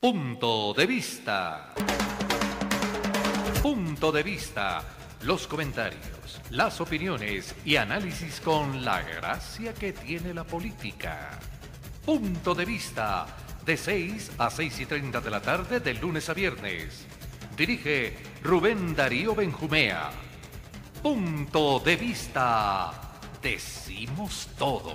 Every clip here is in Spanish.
Punto de vista. Punto de vista. Los comentarios, las opiniones y análisis con la gracia que tiene la política. Punto de vista. De 6 a 6 y 30 de la tarde, de lunes a viernes. Dirige Rubén Darío Benjumea. Punto de vista. Decimos todo.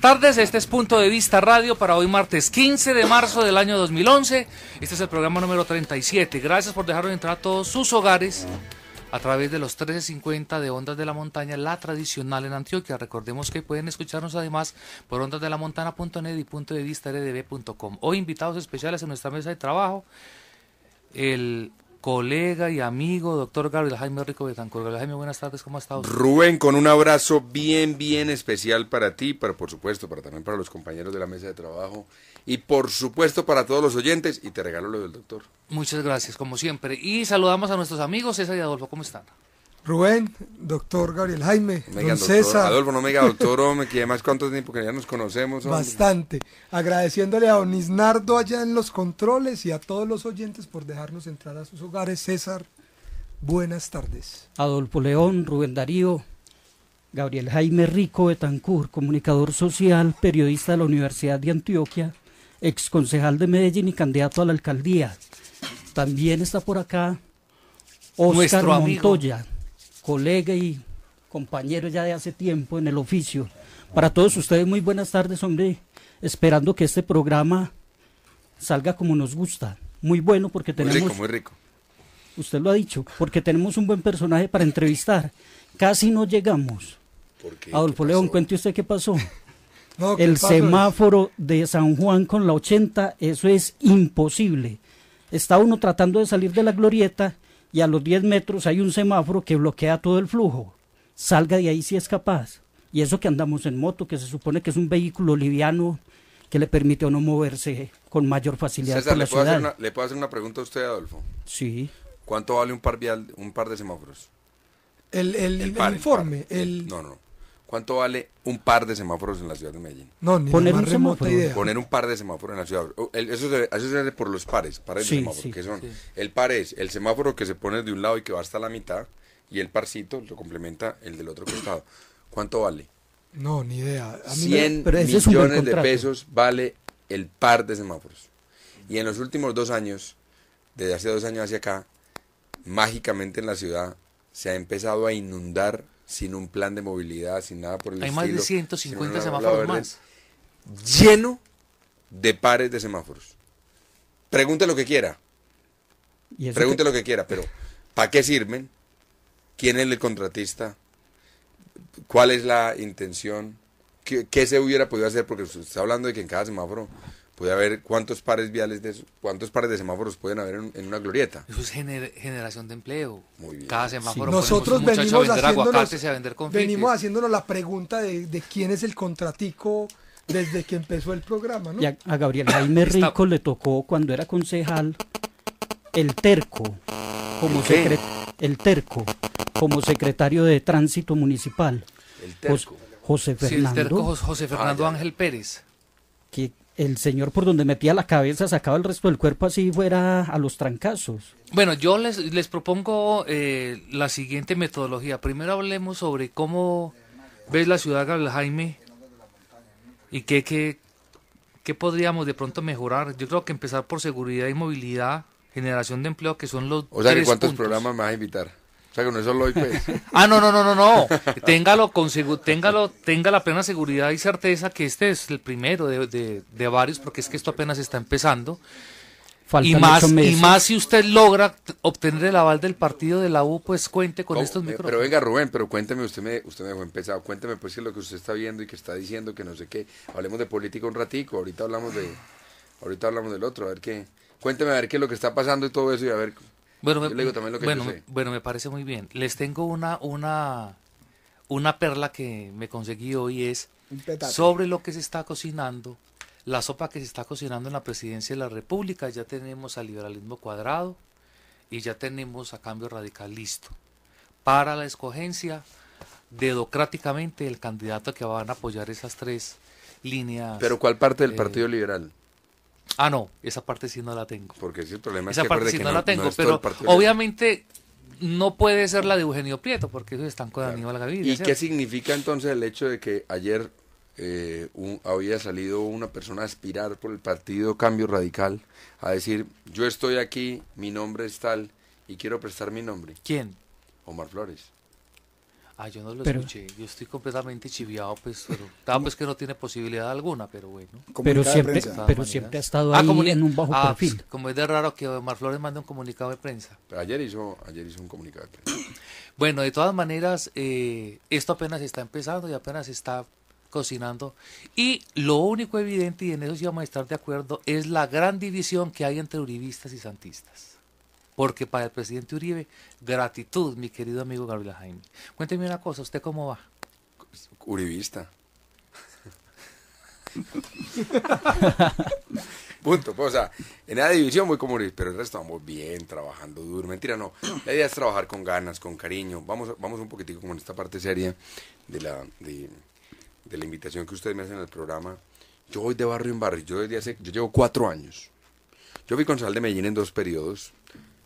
tardes, este es Punto de Vista Radio para hoy martes 15 de marzo del año 2011. Este es el programa número 37. Gracias por dejarnos entrar a todos sus hogares a través de los 1350 de Ondas de la Montaña, la tradicional en Antioquia. Recordemos que pueden escucharnos además por ondasdelamontana.net y punto de vista rdb.com. Hoy invitados especiales en nuestra mesa de trabajo, el colega y amigo, doctor Gabriel Jaime Rico Betancourt. Gabriel Jaime, buenas tardes, ¿cómo ha estado? Rubén, con un abrazo bien, bien especial para ti, para por supuesto, para también para los compañeros de la mesa de trabajo y por supuesto para todos los oyentes y te regalo lo del doctor. Muchas gracias, como siempre. Y saludamos a nuestros amigos, César y Adolfo, ¿cómo están? Rubén, doctor Gabriel Jaime, don César. Adolfo, no me diga doctor, me que más cuánto tiempo que ya nos conocemos. Bastante. Agradeciéndole a don Isnardo allá en los controles y a todos los oyentes por dejarnos entrar a sus hogares. César, buenas tardes. Adolfo León, Rubén Darío, Gabriel Jaime Rico Tancur, comunicador social, periodista de la Universidad de Antioquia, ex concejal de Medellín y candidato a la alcaldía. También está por acá Oscar Montoya colega y compañero ya de hace tiempo en el oficio. Para todos ustedes, muy buenas tardes, hombre. Esperando que este programa salga como nos gusta. Muy bueno porque tenemos... Muy rico, muy rico. Usted lo ha dicho, porque tenemos un buen personaje para entrevistar. Casi no llegamos. ¿Por qué? Adolfo León, cuente usted qué pasó. el semáforo de San Juan con la 80, eso es imposible. Está uno tratando de salir de la glorieta y a los 10 metros hay un semáforo que bloquea todo el flujo. Salga de ahí si es capaz. Y eso que andamos en moto, que se supone que es un vehículo liviano que le permite o uno moverse con mayor facilidad por la ¿le puedo Hacer una, ¿Le puedo hacer una pregunta a usted, Adolfo? Sí. ¿Cuánto vale un par, un par de semáforos? El, el, informe. El, no, no. ¿Cuánto vale un par de semáforos en la ciudad de Medellín? No, ni poner remota idea. Poner un par de semáforos en la ciudad. Oh, eso se, hace por los pares, pares de semáforos. que son, El par es el semáforo que se pone de un lado y que va hasta la mitad, y el parcito lo complementa el del otro costado. ¿Cuánto vale? No, ni idea. 100 millones de pesos vale el par de semáforos. Y en los últimos dos años, desde hace dos años hacia acá, mágicamente en la ciudad se ha empezado a inundar sin un plan de movilidad, sin nada por el estilo. Hay más de 150 semáforos más. Lleno de pares de semáforos. Pregunte lo que quiera. ¿Y Pregunte lo que quiera, pero ¿para qué sirven? ¿Quién es el contratista? ¿Cuál es la intención? ¿Qué, qué se hubiera podido hacer? Porque se está hablando de que en cada semáforo puede haber cuántos pares viales de cuántos pares de semáforos pueden haber en, una glorieta. Eso es generación de empleo. Muy Cada semáforo nosotros venimos haciéndonos, a vender venimos haciéndonos la pregunta de, quién es el contratico desde que empezó el programa, a, Gabriel Jaime Rico le tocó cuando era concejal el terco como el terco como secretario de tránsito municipal. El terco. José, Fernando. el terco José ah, Fernando Ángel Pérez. Que el señor por donde metía la cabeza sacaba el resto del cuerpo así fuera a los trancazos. Bueno, yo les, les propongo eh, la siguiente metodología. Primero hablemos sobre cómo ves la ciudad, Gabriel Jaime, y qué, podríamos de pronto mejorar. Yo creo que empezar por seguridad y movilidad, generación de empleo, que son los... O sea, ¿cuántos programas me vas a invitar? O sea, que no es solo ah, no, no, no, no, no. téngalo, con téngalo, tenga la plena seguridad y certeza que este es el primero de, varios, porque es que esto apenas está empezando. y más, y más si usted logra obtener el aval del partido de la U, pues cuente con estos eh, micrófonos. Pero venga, Rubén, pero cuénteme, usted me, usted me dejó empezado, cuénteme pues es lo que usted está viendo y que está diciendo, que no sé qué. Hablemos de política un ratico, ahorita hablamos de, ahorita hablamos del otro, a ver qué. Cuénteme a ver qué es lo que está pasando y todo eso y a ver bueno, me, bueno, bueno, me parece muy bien. Les tengo una, una, una perla que me conseguí hoy es sobre lo que se está cocinando, la sopa que se está cocinando en la presidencia de la República. Ya tenemos al liberalismo cuadrado y ya tenemos a cambio radical listo para la escogencia dedocráticamente el candidato que van a apoyar esas tres líneas. Pero ¿cuál parte del eh, Partido Liberal? Ah, no, esa parte sí no la tengo. Porque el problema es que no, la tengo, pero obviamente no puede ser la de Eugenio Prieto, porque ellos están con Aníbal Gaviria. ¿Y qué significa entonces el hecho de que ayer eh, había salido una persona a aspirar por el partido Cambio Radical a decir, yo estoy aquí, mi nombre es tal y quiero prestar mi nombre? ¿Quién? Omar Flores. Ah, yo no lo escuché. Yo estoy completamente chiviado, pues, pues, que no tiene posibilidad alguna, pero bueno. Pero siempre, ha estado ah, en un bajo ah, pues, perfil. como es de raro que Omar Flores mande un comunicado de prensa. Ayer hizo, ayer hizo un comunicado de prensa. Bueno, de todas maneras, eh, esto apenas está empezando y apenas está cocinando. Y lo único evidente, y en eso sí vamos a estar de acuerdo, es la gran división que hay entre uribistas y santistas. Porque para el presidente Uribe, gratitud, mi querido amigo Gabriel Jaime. Cuénteme una cosa, ¿usted cómo va? Uribista. Punto. Pues, o sea, en la división voy como Uribe, pero el resto vamos bien, trabajando duro. Mentira, no. La idea es trabajar con ganas, con cariño. Vamos, vamos un poquitico en esta parte seria de la, de, la invitación que ustedes me hacen al programa. Yo voy de barrio en barrio. Yo desde hace, yo llevo cuatro años. Yo fui Sal de Medellín en dos periodos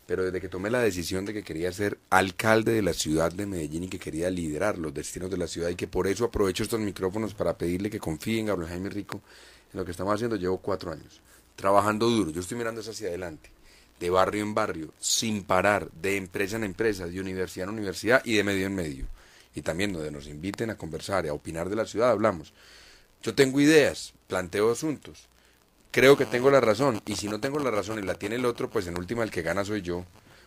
pero desde que tomé la decisión de que quería ser alcalde de la ciudad de Medellín y que quería liderar los destinos de la ciudad y que por eso aprovecho estos micrófonos para pedirle que confíe en Gabriel Jaime Rico, en lo que estamos haciendo llevo cuatro años, trabajando duro, yo estoy mirando hacia adelante, de barrio en barrio, sin parar, de empresa en empresa, de universidad en universidad y de medio en medio. Y también donde nos inviten a conversar y a opinar de la ciudad, hablamos. Yo tengo ideas, planteo asuntos, creo que tengo la razón. Y si no tengo la razón y la tiene el otro, pues en última el que gana soy yo.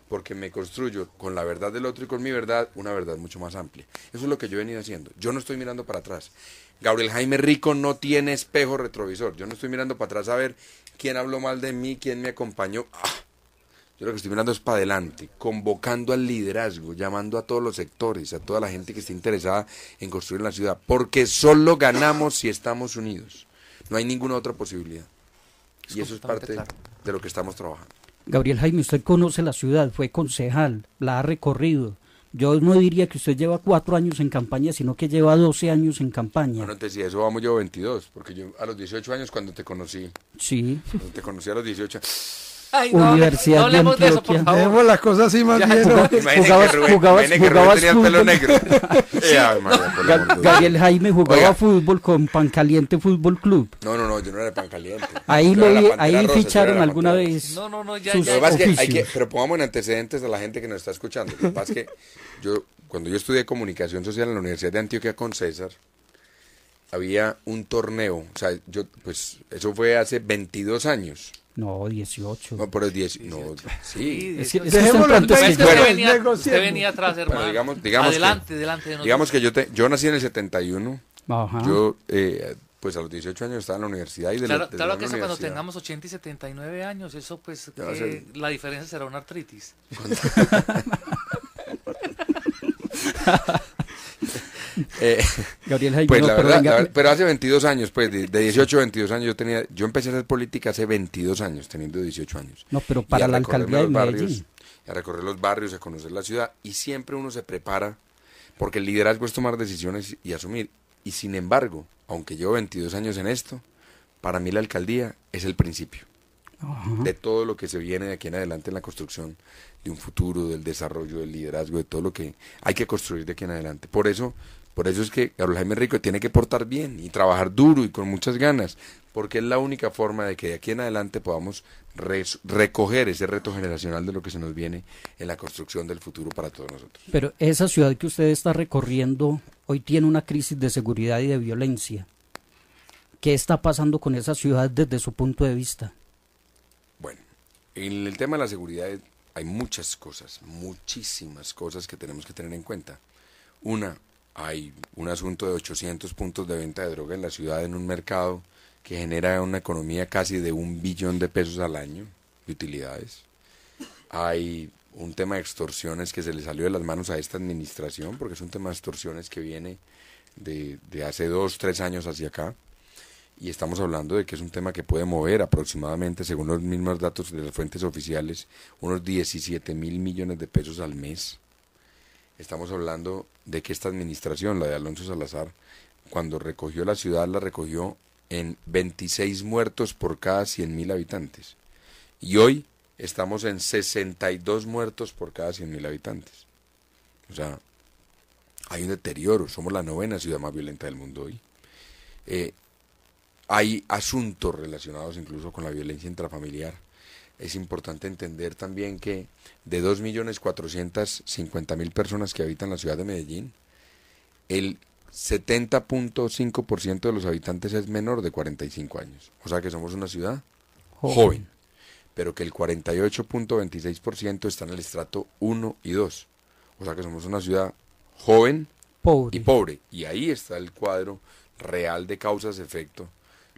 Porque me construyo con la verdad del otro y con mi verdad una verdad mucho más amplia. Eso es lo que yo he venido haciendo. Yo no estoy mirando para atrás. Gabriel Jaime Rico no tiene espejo retrovisor. Yo no estoy mirando para atrás a ver quién habló mal de mí, quién me acompañó. Ah. Yo lo que estoy mirando es para adelante, convocando al liderazgo, llamando a todos los sectores, a toda la gente que esté interesada en construir la ciudad, porque solo ganamos si estamos unidos. No hay ninguna otra posibilidad y eso es parte de lo que estamos trabajando. Gabriel Jaime, usted conoce la ciudad, fue concejal, la ha recorrido. Yo no diría que usted lleva cuatro años en campaña, sino que lleva 12 años en campaña. Bueno, antes de eso vamos yo 22, porque yo a los 18 años cuando te conocí. Sí. te conocí a los 18. Ay, no, Universidad no hablemos de, eso, por favor. las cosas así más bien. Jugabas, Rubén, pelo negro. Gabriel Jaime jugaba fútbol con Pancaliente Fútbol Club. No, no, yo no era pan caliente. Ahí, lo vi, ahí ficharon alguna vez. No, no, no, ya, sus ya. Es que hay que, pero pongamos en antecedentes a la gente que nos está escuchando. Lo que es que yo, cuando yo estudié comunicación social en la Universidad de Antioquia con César, había un torneo. O sea, yo, pues, eso fue hace 22 años. No, 18. No, pero 10. No, sí. Es que, es usted, venía, venía atrás, hermano. digamos, digamos adelante, adelante de Digamos que yo, yo nací en el 71. Ajá. Yo eh, pues a los 18 años estaba en la universidad y de Claro, claro que eso cuando tengamos 80 y 79 años, eso pues eh, la diferencia será una artritis. Eh, Gabriel pues, pero, hace 22 años, pues de, 18 a 22 años yo tenía, yo empecé a hacer política hace 22 años, teniendo 18 años. No, pero para la alcaldía de Medellín. a recorrer los barrios, a conocer la ciudad y siempre uno se prepara porque el liderazgo es tomar decisiones y asumir. Y sin embargo, aunque llevo 22 años en esto, para mí la alcaldía es el principio de todo lo que se viene de aquí en adelante en la construcción de un futuro, del desarrollo, del liderazgo, de todo lo que hay que construir de aquí en adelante. Por eso, por eso es que Carlos Jaime Rico tiene que portar bien y trabajar duro y con muchas ganas, porque es la única forma de que de aquí en adelante podamos recoger ese reto generacional de lo que se nos viene en la construcción del futuro para todos nosotros. Pero esa ciudad que usted está recorriendo, hoy tiene una crisis de seguridad y de violencia. ¿Qué está pasando con esa ciudad desde su punto de vista? Bueno, en el tema de la seguridad hay muchas cosas, muchísimas cosas que tenemos que tener en cuenta. Una, hay un asunto de 800 puntos de venta de droga en la ciudad en un mercado que genera una economía casi de un billón de pesos al año de utilidades. Hay un tema de extorsiones que se le salió de las manos a esta administración, porque es un tema de extorsiones que viene de, hace dos, tres años hacia acá. Y estamos hablando de que es un tema que puede mover aproximadamente, según los mismos datos de las fuentes oficiales, unos 17 mil millones de pesos al mes. Estamos hablando de que esta administración, la de Alonso Salazar, cuando recogió la ciudad, la recogió en 26 muertos por cada 100 mil habitantes. Y hoy estamos en 62 muertos por cada 100.000 habitantes. O sea, hay un deterioro. Somos la novena ciudad más violenta del mundo hoy. Eh, hay asuntos relacionados incluso con la violencia intrafamiliar. Es importante entender también que de 2.450.000 personas que habitan la ciudad de Medellín, el 70.5% de los habitantes es menor de 45 años. O sea que somos una ciudad joven pero que el 48.26% está en el estrato 1 y 2. O sea que somos una ciudad joven y pobre. Y ahí está el cuadro real de causas-efecto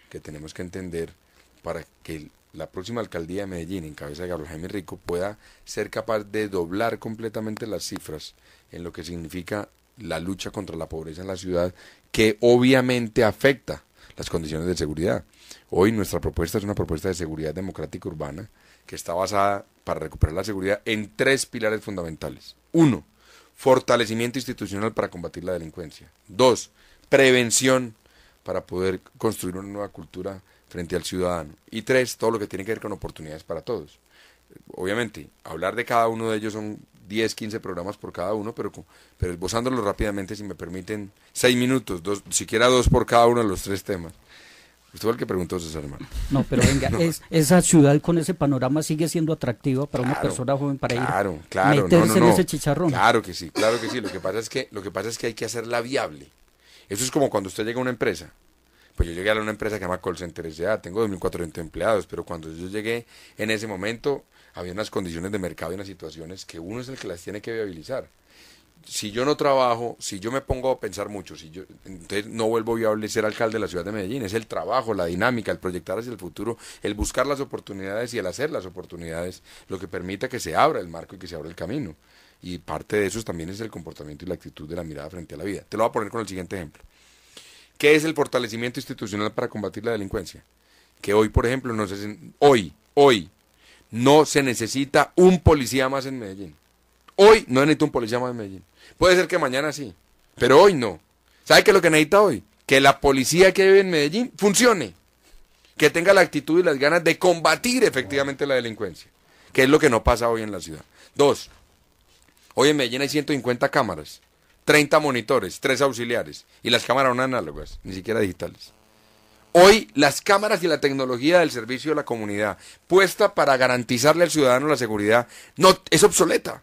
que tenemos que entender para que la próxima alcaldía de Medellín, en cabeza de Gabriel Jaime Rico, pueda ser capaz de doblar completamente las cifras en lo que significa la lucha contra la pobreza en la ciudad, que obviamente afecta las condiciones de seguridad. Hoy nuestra propuesta es una propuesta de seguridad democrática urbana que está basada para recuperar la seguridad en tres pilares fundamentales. Uno, fortalecimiento institucional para combatir la delincuencia. Dos, prevención para poder construir una nueva cultura frente al ciudadano. Y tres, todo lo que tiene que ver con oportunidades para todos. Obviamente, hablar de cada uno de ellos son 10, 15 programas por cada uno, pero, pero esbozándolo rápidamente, si me permiten, 6 minutos, dos, siquiera dos por cada uno de los tres temas. Usted fue el que preguntó, César hermano. No, pero venga, Es, esa ciudad con ese panorama sigue siendo atractiva para una persona joven para ir. Claro, claro. no, no, ese chicharrón. Claro que sí, claro que sí. Lo que pasa es que, lo que, pasa es que hay que hacerla viable. Eso es como cuando usted llega a una empresa. Pues yo llegué a una empresa que se llama Call Center S.A., tengo 2.400 empleados, pero cuando yo llegué en ese momento, había unas condiciones de mercado y unas situaciones que uno es el que las tiene que viabilizar. Si yo no trabajo, si yo me pongo a pensar mucho, si yo, entonces no vuelvo viable ser alcalde de la ciudad de Medellín. Es el trabajo, la dinámica, el proyectar hacia el futuro, el buscar las oportunidades y el hacer las oportunidades, lo que permita que se abra el marco y que se abra el camino. Y parte de eso también es el comportamiento y la actitud de la mirada frente a la vida. Te lo voy a poner con el siguiente ejemplo. ¿Qué es el fortalecimiento institucional para combatir la delincuencia? Que hoy, por ejemplo, no sé, hoy, hoy, no se necesita un policía más en Medellín. Hoy no necesito un policía más en Medellín. Puede ser que mañana sí, pero hoy no. ¿Sabe qué es lo que necesita hoy? Que la policía que vive en Medellín funcione. Que tenga la actitud y las ganas de combatir efectivamente la delincuencia. Que es lo que no pasa hoy en la ciudad. Dos, hoy en Medellín hay 150 cámaras, 30 monitores, 3 auxiliares. Y las cámaras son análogas, ni siquiera digitales. Hoy las cámaras y la tecnología del servicio de la comunidad puesta para garantizarle al ciudadano la seguridad no es obsoleta.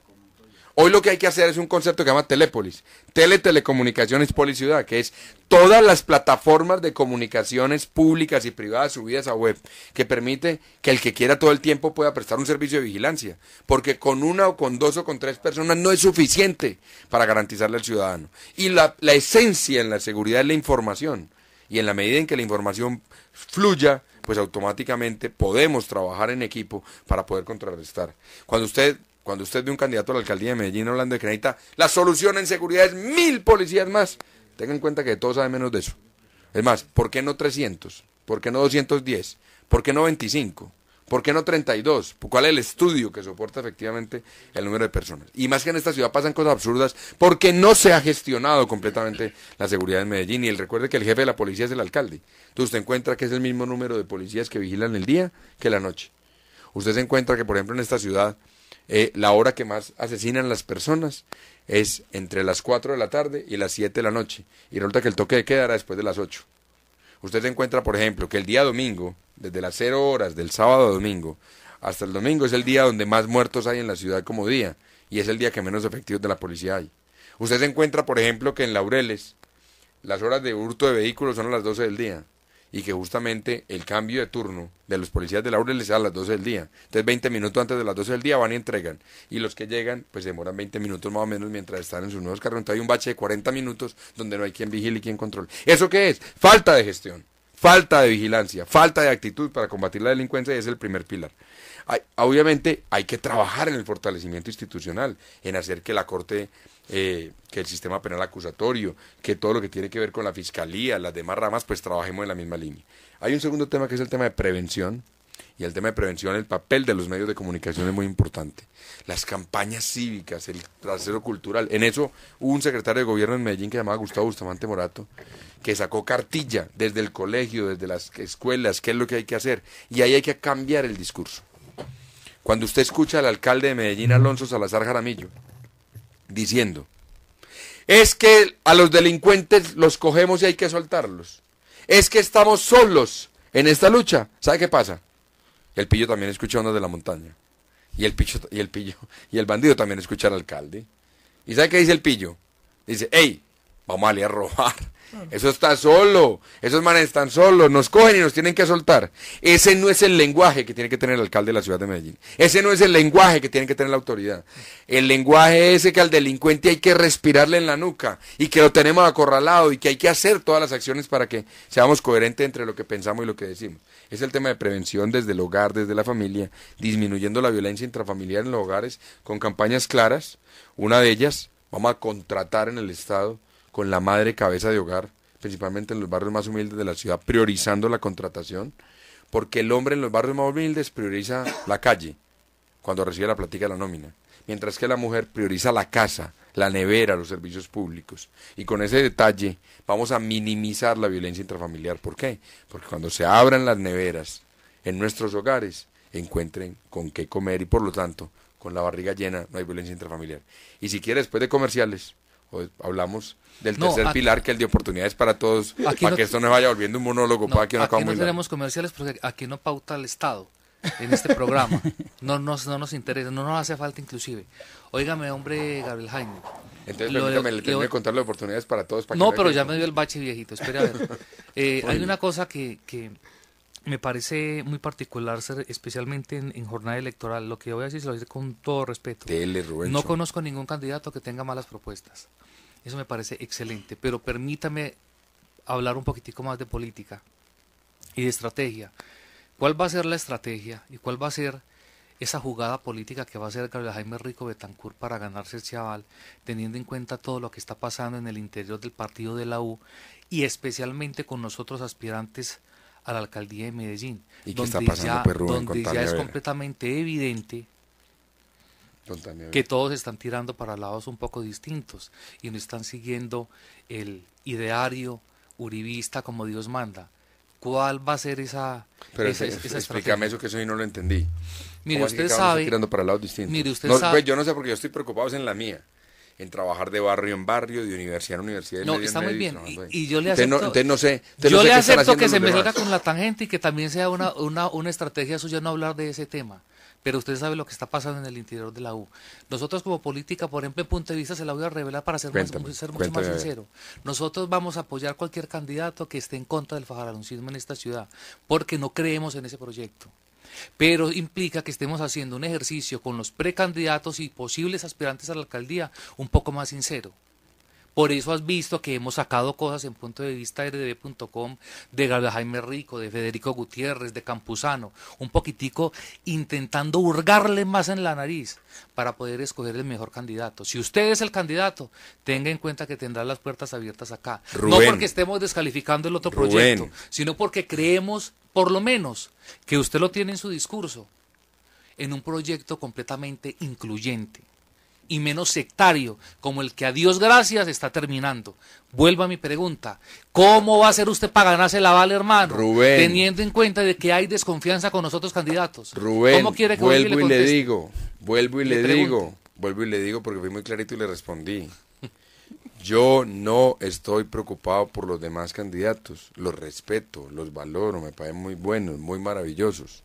Hoy lo que hay que hacer es un concepto que se llama Telepolis, Teletelecomunicaciones Telecomunicaciones que es todas las plataformas de comunicaciones públicas y privadas subidas a web, que permite que el que quiera todo el tiempo pueda prestar un servicio de vigilancia, porque con una o con dos o con tres personas no es suficiente para garantizarle al ciudadano. Y la esencia en la seguridad es la información y en la medida en que la información fluya, pues automáticamente podemos trabajar en equipo para poder contrarrestar. Cuando usted cuando usted ve un candidato a la alcaldía de Medellín hablando de que necesita la solución en seguridad es mil policías más, tenga en cuenta que todos saben menos de eso. Es más, ¿por qué no 300? ¿Por qué no 210? ¿Por qué no 25? ¿Por qué no 32? ¿Cuál es el estudio que soporta efectivamente el número de personas? Y más que en esta ciudad pasan cosas absurdas porque no se ha gestionado completamente la seguridad en Medellín. Y el recuerde que el jefe de la policía es el alcalde. Entonces usted encuentra que es el mismo número de policías que vigilan el día que la noche. Usted se encuentra que, por ejemplo, en esta ciudad, eh, la hora que más asesinan las personas es entre las 4 de la tarde y las 7 de la noche. Y resulta que el toque de queda era después de las 8. Usted se encuentra, por ejemplo, que el día domingo desde las 0 horas del sábado a domingo hasta el domingo es el día donde más muertos hay en la ciudad como día y es el día que menos efectivos de la policía hay. Usted se encuentra, por ejemplo, que en Laureles las horas de hurto de vehículos son a las 12 del día y que justamente el cambio de turno de los policías de Laureles es a las 12 del día. Entonces 20 minutos antes de las 12 del día van y entregan y los que llegan pues demoran 20 minutos más o menos mientras están en sus nuevos carros. Entonces hay un bache de 40 minutos donde no hay quien vigile y quien controle. ¿Eso qué es? Falta de gestión. Falta de vigilancia, falta de actitud para combatir la delincuencia y es el primer pilar. obviamente hay que trabajar en el fortalecimiento institucional, en hacer que la Corte, eh, que el sistema penal acusatorio, que todo lo que tiene que ver con la fiscalía, las demás ramas, pues trabajemos en la misma línea. Hay un segundo tema que es el tema de prevención, y el tema de prevención, el papel de los medios de comunicación es muy importante. Las campañas cívicas, el trasero cultural. En eso hubo un secretario de gobierno en Medellín que llamaba Gustavo Bustamante Morato, que sacó cartilla desde el colegio, desde las escuelas, qué es lo que hay que hacer. Y ahí hay que cambiar el discurso. Cuando usted escucha al alcalde de Medellín, Alonso Salazar Jaramillo, diciendo, es que a los delincuentes los cogemos y hay que soltarlos. Es que estamos solos en esta lucha. ¿Sabe qué pasa? El pillo también escucha ondas de la montaña. Y el, picho y el pillo, y el bandido también escucha al alcalde. ¿Y sabe qué dice el pillo? Dice, hey, vamos a ir a robar. Eso está solo. Esos manes están solos. Nos cogen y nos tienen que soltar. Ese no es el lenguaje que tiene que tener el alcalde de la ciudad de Medellín. Ese no es el lenguaje que tiene que tener la autoridad. El lenguaje ese que al delincuente hay que respirarle en la nuca y que lo tenemos acorralado y que hay que hacer todas las acciones para que seamos coherentes entre lo que pensamos y lo que decimos es el tema de prevención desde el hogar, desde la familia, disminuyendo la violencia intrafamiliar en los hogares con campañas claras. Una de ellas, vamos a contratar en el Estado con la madre cabeza de hogar, principalmente en los barrios más humildes de la ciudad, priorizando la contratación, porque el hombre en los barrios más humildes prioriza la calle cuando recibe la plática de la nómina, mientras que la mujer prioriza la casa la nevera, los servicios públicos. Y con ese detalle vamos a minimizar la violencia intrafamiliar. ¿Por qué? Porque cuando se abran las neveras en nuestros hogares, encuentren con qué comer y por lo tanto, con la barriga llena no hay violencia intrafamiliar. Y si quiere, después de comerciales, hablamos del tercer pilar, que es el de oportunidades para todos, para que esto no vaya volviendo un monólogo, para que no Aquí no tenemos comerciales porque aquí no pauta el Estado en este programa. No nos, no nos interesa, no nos hace falta inclusive. Óigame, hombre Gabriel Jaime. Entonces, permítame, le tengo que contar las oportunidades para todos. no, pero ya me dio el bache viejito, espera a ver. Eh, hay una cosa que, que, me parece muy particular, especialmente en, jornada electoral. Lo que voy a decir se lo dice con todo respeto. no conozco ningún candidato que tenga malas propuestas. Eso me parece excelente, pero permítame hablar un poquitico más de política y de estrategia. ¿Cuál va a ser la estrategia y cuál va a ser esa jugada política que va a hacer Gabriel Jaime Rico Betancourt para ganarse el chaval, teniendo en cuenta todo lo que está pasando en el interior del partido de la U y especialmente con nosotros aspirantes a la alcaldía de Medellín, pues, donde ya es completamente evidente que todos están tirando para lados un poco distintos y no están siguiendo el ideario uribista como Dios manda, cuál va a ser esa, Pero Explícame eso que eso y no lo entendí. Mire, usted sabe. Tirando para Mire, usted sabe. Pues, yo no sé porque yo estoy preocupado en la mía en trabajar de barrio en barrio, de universidad en universidad. No, está muy bien. y, yo le acepto, usted no, sé, yo le acepto que se me salga con la tangente y que también sea una, una, una estrategia suya no hablar de ese tema pero usted sabe lo que está pasando en el interior de la U. Nosotros como política, por ejemplo, en punto de vista, se la voy a revelar para ser, mucho más sincero. Nosotros vamos a apoyar cualquier candidato que esté en contra del fajarancismo en esta ciudad, porque no creemos en ese proyecto. Pero implica que estemos haciendo un ejercicio con los precandidatos y posibles aspirantes a la alcaldía un poco más sincero. Por eso has visto que hemos sacado cosas en punto de vista rdb.com de Gabriel Jaime Rico, de Federico Gutiérrez, de Campuzano, un poquitico intentando hurgarle más en la nariz para poder escoger el mejor candidato. Si usted es el candidato, tenga en cuenta que tendrá las puertas abiertas acá. no porque estemos descalificando el otro proyecto, sino porque creemos, por lo menos, que usted lo tiene en su discurso, en un proyecto completamente incluyente y menos sectario, como el que a Dios gracias está terminando. Vuelvo a mi pregunta, ¿cómo va a ser usted para ganarse la bala hermano? Rubén. Teniendo en cuenta de que hay desconfianza con nosotros candidatos. Rubén, quiere vuelvo y le, digo, vuelvo y le, le digo, vuelvo y le digo porque fui muy clarito y le respondí. Yo no estoy preocupado por los demás candidatos, los respeto, los valoro, me parecen muy buenos, muy maravillosos.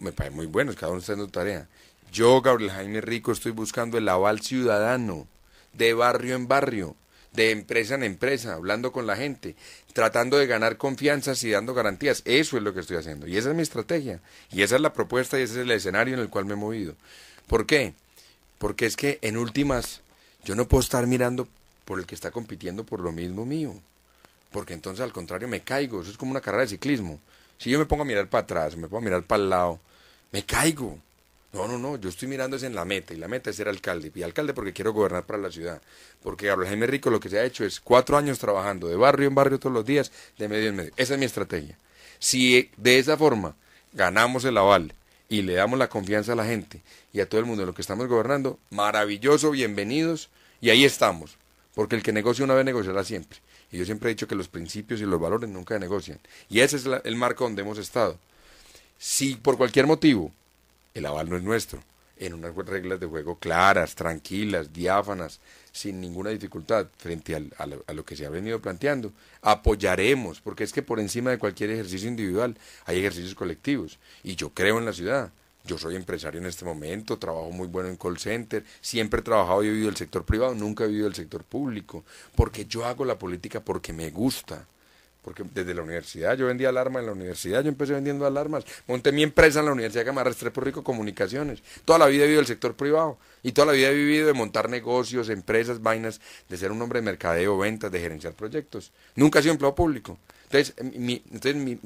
Me parecen muy buenos, cada uno está en su tarea. Yo, Gabriel Jaime Rico, estoy buscando el aval ciudadano, de barrio en barrio, de empresa en empresa, hablando con la gente, tratando de ganar confianzas y dando garantías. Eso es lo que estoy haciendo. Y esa es mi estrategia. Y esa es la propuesta y ese es el escenario en el cual me he movido. ¿Por qué? Porque es que en últimas, yo no puedo estar mirando por el que está compitiendo por lo mismo mío. Porque entonces al contrario me caigo. Eso es como una carrera de ciclismo. Si yo me pongo a mirar para atrás, me pongo a mirar para el lado, me caigo. No, no, no, yo estoy mirando es en la meta, y la meta es ser alcalde, y alcalde porque quiero gobernar para la ciudad, porque Gabriel Jaime Rico lo que se ha hecho es cuatro años trabajando de barrio en barrio todos los días, de medio en medio. Esa es mi estrategia. Si de esa forma ganamos el aval y le damos la confianza a la gente y a todo el mundo en lo que estamos gobernando, maravilloso, bienvenidos, y ahí estamos, porque el que negocia una vez negociará siempre. Y yo siempre he dicho que los principios y los valores nunca negocian. Y ese es el marco donde hemos estado. Si por cualquier motivo el aval no es nuestro, en unas reglas de juego claras, tranquilas, diáfanas, sin ninguna dificultad frente a, lo, que se ha venido planteando. Apoyaremos, porque es que por encima de cualquier ejercicio individual hay ejercicios colectivos. Y yo creo en la ciudad. Yo soy empresario en este momento, trabajo muy bueno en call center, siempre he trabajado y he vivido el sector privado, nunca he vivido el sector público, porque yo hago la política porque me gusta porque desde la universidad yo vendía alarmas, en la universidad, yo empecé vendiendo alarmas, monté mi empresa en la Universidad Gamarra por Rico Comunicaciones, toda la vida he vivido el sector privado y toda la vida he vivido de montar negocios, empresas, vainas, de ser un hombre de mercadeo, ventas, de gerenciar proyectos, nunca he sido empleado público, entonces em, mi, entonces,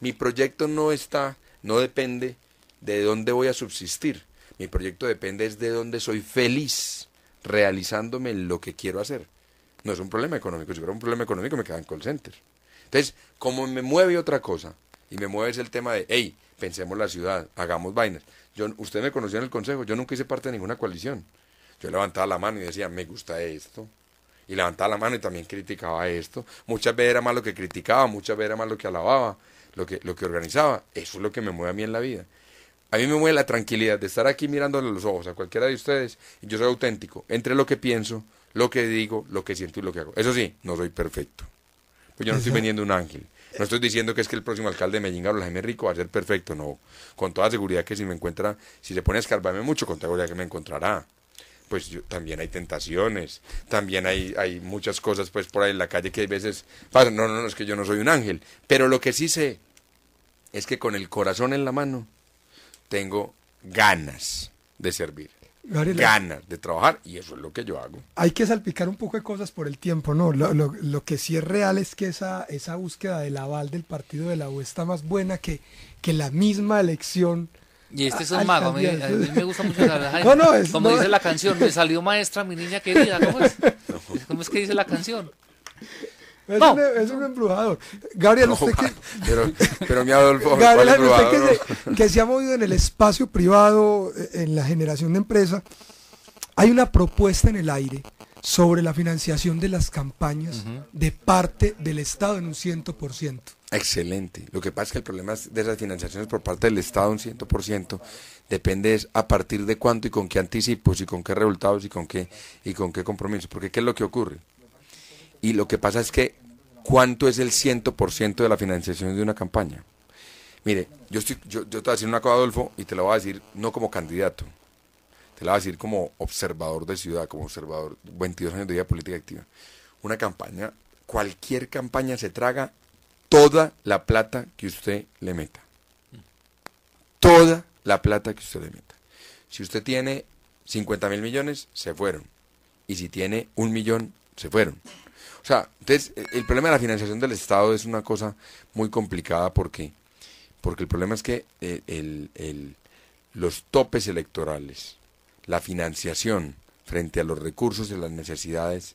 mi, proyecto no está, no depende de dónde voy a subsistir, mi proyecto depende es de dónde soy feliz realizándome lo que quiero hacer. No es un problema económico, si fuera un problema económico me quedan call center. Entonces, como me mueve otra cosa, y me mueve es el tema de, hey, pensemos la ciudad, hagamos vainas. Yo, usted me conoció en el consejo, yo nunca hice parte de ninguna coalición. Yo levantaba la mano y decía, me gusta esto. Y levantaba la mano y también criticaba esto. Muchas veces era más lo que criticaba, muchas veces era más lo que alababa, lo que, lo que organizaba. Eso es lo que me mueve a mí en la vida. A mí me mueve la tranquilidad de estar aquí mirándole los ojos a cualquiera de ustedes y yo soy auténtico entre lo que pienso, lo que digo, lo que siento y lo que hago. Eso sí, no soy perfecto. Pues yo no estoy vendiendo un ángel. No estoy diciendo que es que el próximo alcalde de Medellín, Gabriel Jaime Rico, va a ser perfecto, no. Con toda seguridad que si me encuentra, si se pone a escarbarme mucho, con toda seguridad que me encontrará. Pues yo, también hay tentaciones, también hay, hay muchas cosas pues por ahí en la calle que hay veces pasan. No, no, no, es que yo no soy un ángel. Pero lo que sí sé es que con el corazón en la mano tengo ganas de servir ganas de trabajar y eso es lo que yo hago. Hay que salpicar un poco de cosas por el tiempo, ¿no? Lo, que sí es real es que esa, esa búsqueda del aval del partido de la U está más buena que, que la misma elección. Y este es un mago, a mí, me gusta mucho No, no, es, como dice la canción, me salió maestra mi niña querida, ¿cómo es? ¿Cómo es que dice la canción? E, es, un, embrujador. Gabriel, usted que... Pero, mi Adolfo, se, ha movido en el espacio privado, e, en la generación de empresa, hay una propuesta en el aire sobre la financiación de las campañas de parte del Estado en un ciento por ciento. Excelente. Lo que pasa es que el problema de esas financiaciones por parte del Estado, un ciento por ciento depende es a partir de cuánto y con qué anticipos y con qué resultados y con qué, y con qué compromisos. Porque ¿qué es lo que ocurre? Y lo que pasa es que, ¿cuánto es el 100% de la financiación de una campaña? Mire, yo, estoy, yo, te voy a decir una cosa, Adolfo, y te lo voy a decir no como candidato, te la voy a decir como observador de ciudad, como observador, 22 años de vida política activa. Una campaña, cualquier campaña se traga toda la plata que usted le meta. Toda la plata que usted le meta. Si usted tiene 50 mil millones, se fueron. Y si tiene un millón, se fueron. O sea, entonces, eh, el problema de la financiación del Estado es una cosa muy complicada porque, porque el problema es que eh, los topes electorales, la financiación frente a los recursos y las necesidades,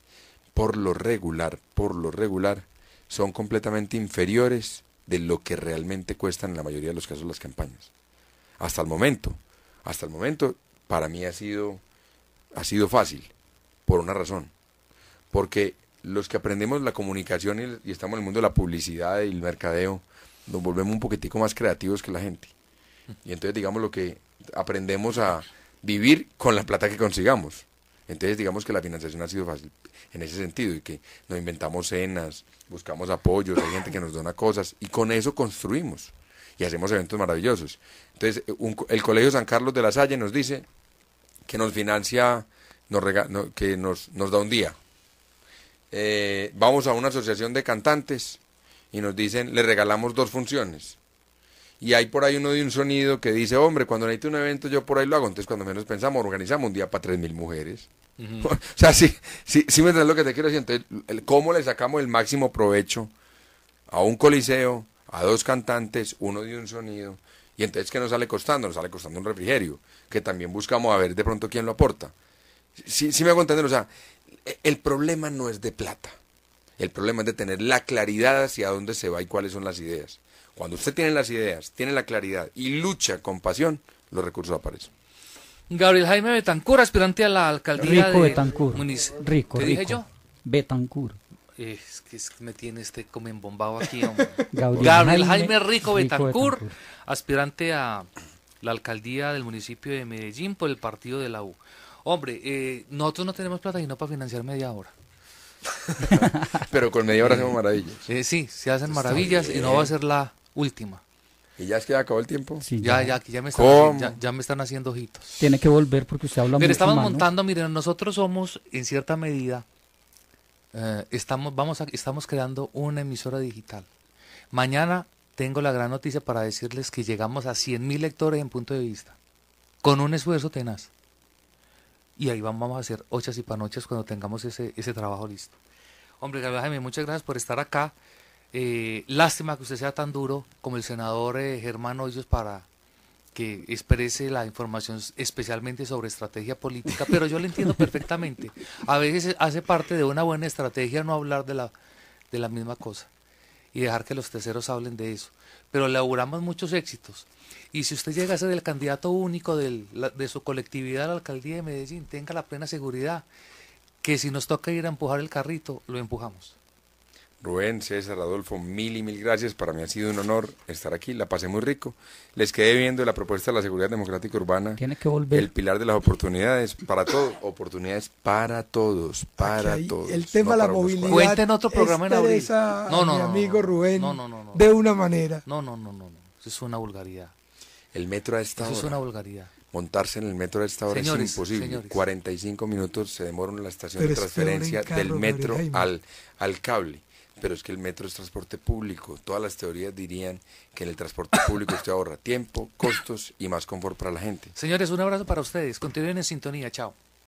por lo regular, por lo regular, son completamente inferiores de lo que realmente cuestan en la mayoría de los casos las campañas. Hasta el momento, hasta el momento, para mí ha sido, ha sido fácil, por una razón, porque los que aprendemos la comunicación y, estamos en el mundo de la publicidad y el mercadeo, nos volvemos un poquitico más creativos que la gente. Y entonces digamos lo que aprendemos a vivir con la plata que consigamos. Entonces digamos que la financiación ha sido fácil en ese sentido y que nos inventamos cenas, buscamos apoyos, hay gente que nos dona cosas y con eso construimos y hacemos eventos maravillosos. Entonces eh, el Colegio San Carlos de la Salle nos dice que nos financia, que nos da un día eh, vamos a una asociación de cantantes y nos dicen, le regalamos dos funciones. Y hay por ahí uno de un sonido que dice, hombre, cuando necesite un evento yo por ahí lo hago. Entonces cuando menos pensamos, organizamos un día para tres mil mujeres. o sea, sí, sí, sí me lo que te quiero decir. Entonces, ¿cómo le sacamos el máximo provecho a un coliseo, a dos cantantes, uno de un sonido? Y entonces, ¿qué nos sale costando? Nos sale costando un refrigerio, que también buscamos a ver de pronto quién lo aporta. Sí, sí me hago entender, o sea, el problema no es de plata. El problema es de tener la claridad hacia dónde se va y cuáles son las ideas. Cuando usted tiene las ideas, tiene la claridad y lucha con pasión, los recursos aparecen. Gabriel Jaime Betancur, aspirante a la alcaldía rico Rico, dije yo? Betancur. Es que, me tiene este como embombado aquí. Gabriel, Jaime Rico, aspirante a la alcaldía del municipio de Medellín por el partido de la U hombre, eh, nosotros no tenemos plata y no para financiar media hora. Pero con media hora hacemos maravillas. Eh, sí, se hacen maravillas y no va a ser la última. ¿Y ya es que acabó el tiempo? ya, ya, ya, me están, haciendo ojitos. Tiene que volver porque usted habla Pero estamos montando, miren, nosotros somos, en cierta medida, eh, estamos, vamos estamos creando una emisora digital. Mañana tengo la gran noticia para decirles que llegamos a 100.000 lectores en punto de vista, con un esfuerzo tenaz y ahí vamos a hacer ochas y panochas cuando tengamos ese, trabajo listo. Hombre, Gabriel Jaime, muchas gracias por estar acá. Eh, lástima que usted sea tan duro como el senador eh, Germán Hoyos para que exprese la información especialmente sobre estrategia política, pero yo lo entiendo perfectamente. A veces hace parte de una buena estrategia no hablar de la, de la misma cosa y dejar que los terceros hablen de eso pero auguramos muchos éxitos. Y si usted llega a ser el candidato único de su colectividad a la alcaldía de Medellín, tenga la plena seguridad que si nos toca ir a empujar el carrito, lo empujamos. Rubén, César, Adolfo, mil y mil gracias. Para mí ha sido un honor estar aquí. La pasé muy rico. Les quedé viendo la propuesta de la seguridad democrática urbana. Tiene que volver. El pilar de las oportunidades para todos. Oportunidades para todos. Para todos. El tema de la movilidad. Cuenten otro programa en No, mi amigo Rubén. No, no, no, De una manera. No, no, no, no. Eso es una vulgaridad. El metro a estado. Eso es una vulgaridad montarse en el metro a esta hora es imposible. 45 minutos se demoran en la estación de transferencia del metro al, al cable pero es que el metro es transporte público. Todas las teorías dirían que en el transporte público se ahorra tiempo, costos y más confort para la gente. Señores, un abrazo para ustedes. Continúen en sintonía. Chao.